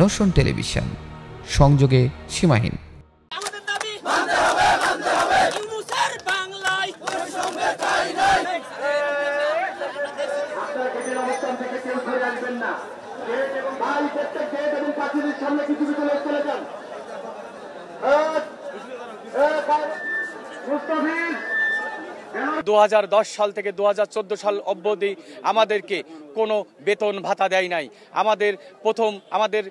Notion television সংযোগে সীমাহীন সামনে কিছু কিছু লোক চলে যান দু সাল থেকে দু সাল অবধি আমাদেরকে কোনো বেতন ভাতা দেয় নাই আমাদের প্রথম আমাদের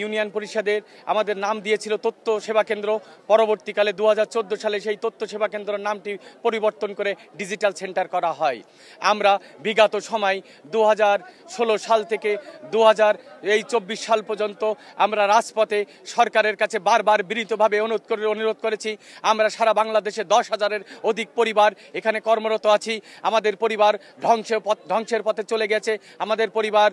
ইউনিয়ন পরিষদের আমাদের নাম দিয়েছিল তথ্য সেবা কেন্দ্র পরবর্তীকালে দু সালে সেই তথ্য সেবা কেন্দ্রের নামটি পরিবর্তন করে ডিজিটাল সেন্টার করা হয় আমরা বিগত সময় দু সাল থেকে দু এই চব্বিশ সাল পর্যন্ত আমরা রাজপথে সরকারের কাছে বারবার বিনীতভাবে অনুরোধ করে অনুরোধ করেছি আমরা সারা বাংলাদেশে দশ হাজারের অধিক পরিবার এখানে কর্মরত আছি আমাদের পরিবার ধ্বংসের ধ্বংসের পথে চলে গেছে আমাদের পরিবার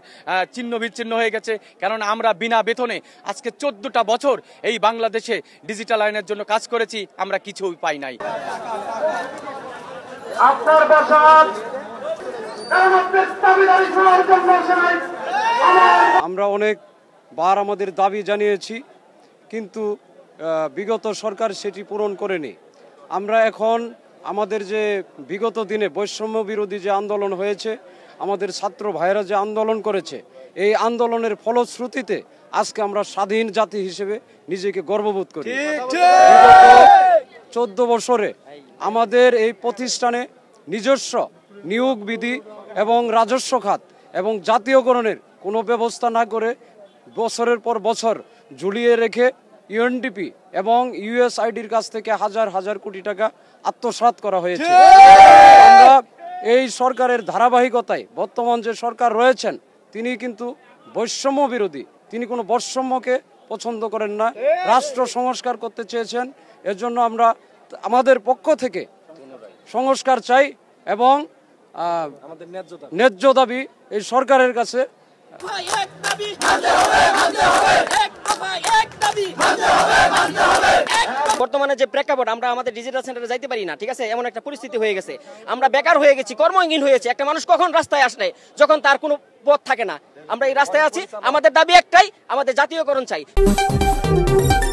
চিহ্ন বিচ্ছিন্ন হয়ে গেছে কারণ আমরা বিনা বেতনে আজকে চোদ্দটা বছর এই বাংলাদেশে ডিজিটাল আইনের জন্য কাজ করেছি আমরা কিছুই পাই নাই আমরা অনেক বার আমাদের দাবি জানিয়েছি কিন্তু বিগত সরকার সেটি পূরণ করেনি আমরা এখন আমাদের যে বিগত দিনে বৈষম্য বিরোধী যে আন্দোলন হয়েছে আমাদের ছাত্র ভাইয়েরা যে আন্দোলন করেছে এই আন্দোলনের ফলশ্রুতিতে আজকে আমরা স্বাধীন জাতি হিসেবে নিজেকে গর্ববোধ করি চোদ্দ বছরে আমাদের এই প্রতিষ্ঠানে নিজস্ব নিয়োগ বিধি এবং রাজস্ব খাত এবং জাতীয়করণের কোনো ব্যবস্থা না করে বছরের পর বছর ঝুলিয়ে রেখে ইউএনডিপি এবং ইউএসআইডির কাছ থেকে হাজার হাজার কোটি টাকা আত্মসাত করা হয়েছে আমরা এই সরকারের ধারাবাহিকতায় বর্তমান যে সরকার রয়েছেন তিনি কিন্তু বৈষম্য বিরোধী তিনি কোনো বৈষম্যকে পছন্দ করেন না রাষ্ট্র সংস্কার করতে চেয়েছেন এর জন্য আমরা আমাদের পক্ষ থেকে সংস্কার চাই এবং ন্যায্য দাবি এই সরকারের কাছে বর্তমানে যে প্রেক্ষাপট আমরা আমাদের ডিজিটাল সেন্টারে যাইতে পারি না ঠিক আছে এমন একটা পরিস্থিতি হয়ে গেছে আমরা বেকার হয়ে গেছি কর্মহীন হয়েছে একটা মানুষ কখন রাস্তায় আসলে যখন তার কোনো পথ থাকে না আমরা এই রাস্তায় আছি আমাদের দাবি একটাই আমাদের জাতীয়করণ চাই